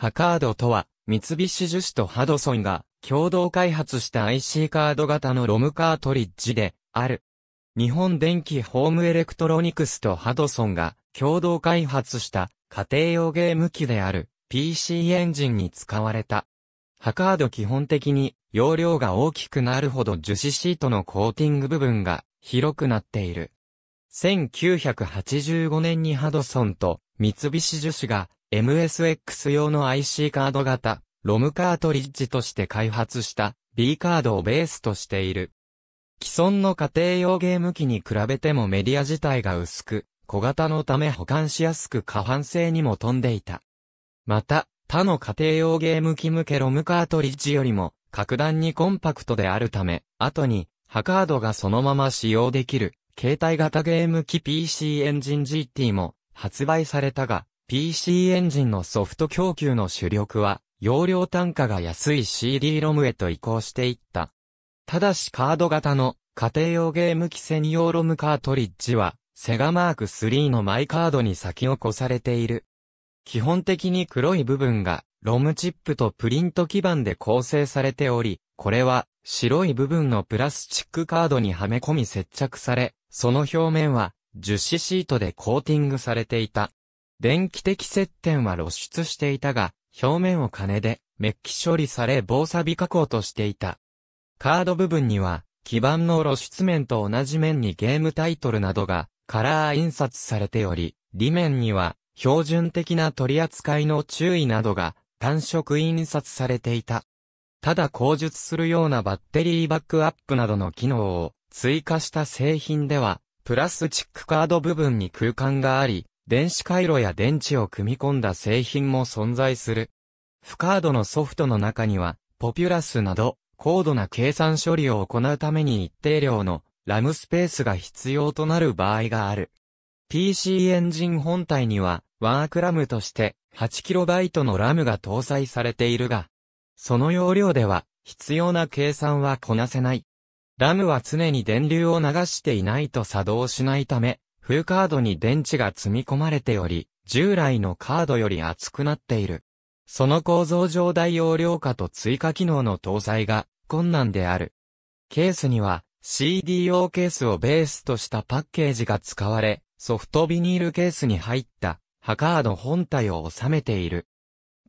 ハカードとは、三菱樹脂とハドソンが共同開発した IC カード型のロムカートリッジである。日本電気ホームエレクトロニクスとハドソンが共同開発した家庭用ゲーム機である PC エンジンに使われた。ハカード基本的に容量が大きくなるほど樹脂シートのコーティング部分が広くなっている。1985年にハドソンと三菱樹脂が MSX 用の IC カード型、ロムカートリッジとして開発した B カードをベースとしている。既存の家庭用ゲーム機に比べてもメディア自体が薄く、小型のため保管しやすく過半性にも富んでいた。また、他の家庭用ゲーム機向けロムカートリッジよりも、格段にコンパクトであるため、後に、ハカードがそのまま使用できる、携帯型ゲーム機 PC エンジン GT も発売されたが、PC エンジンのソフト供給の主力は、容量単価が安い CD ロムへと移行していった。ただしカード型の家庭用ゲーム機専用ロムカートリッジは、セガマーク3のマイカードに先を越されている。基本的に黒い部分が、ロムチップとプリント基板で構成されており、これは、白い部分のプラスチックカードにはめ込み接着され、その表面は、樹脂シートでコーティングされていた。電気的接点は露出していたが、表面を金でメッキ処理され防錆加工としていた。カード部分には、基板の露出面と同じ面にゲームタイトルなどがカラー印刷されており、裏面には標準的な取り扱いの注意などが単色印刷されていた。ただ工述するようなバッテリーバックアップなどの機能を追加した製品では、プラスチックカード部分に空間があり、電子回路や電池を組み込んだ製品も存在する。フカードのソフトの中には、ポピュラスなど、高度な計算処理を行うために一定量のラムスペースが必要となる場合がある。PC エンジン本体には、ワークラムとして 8KB のラムが搭載されているが、その容量では必要な計算はこなせない。ラムは常に電流を流していないと作動しないため、冬カードに電池が積み込まれており、従来のカードより厚くなっている。その構造上大容量化と追加機能の搭載が困難である。ケースには CDO ケースをベースとしたパッケージが使われ、ソフトビニールケースに入ったハカード本体を収めている。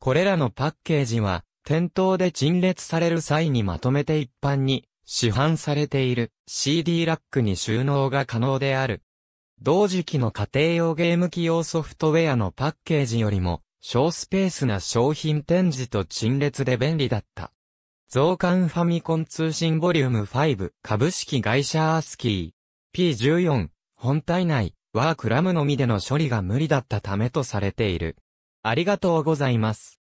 これらのパッケージは店頭で陳列される際にまとめて一般に市販されている CD ラックに収納が可能である。同時期の家庭用ゲーム機用ソフトウェアのパッケージよりも、小スペースな商品展示と陳列で便利だった。増刊ファミコン通信ボリューム5株式会社アースキー P14 本体内はクラムのみでの処理が無理だったためとされている。ありがとうございます。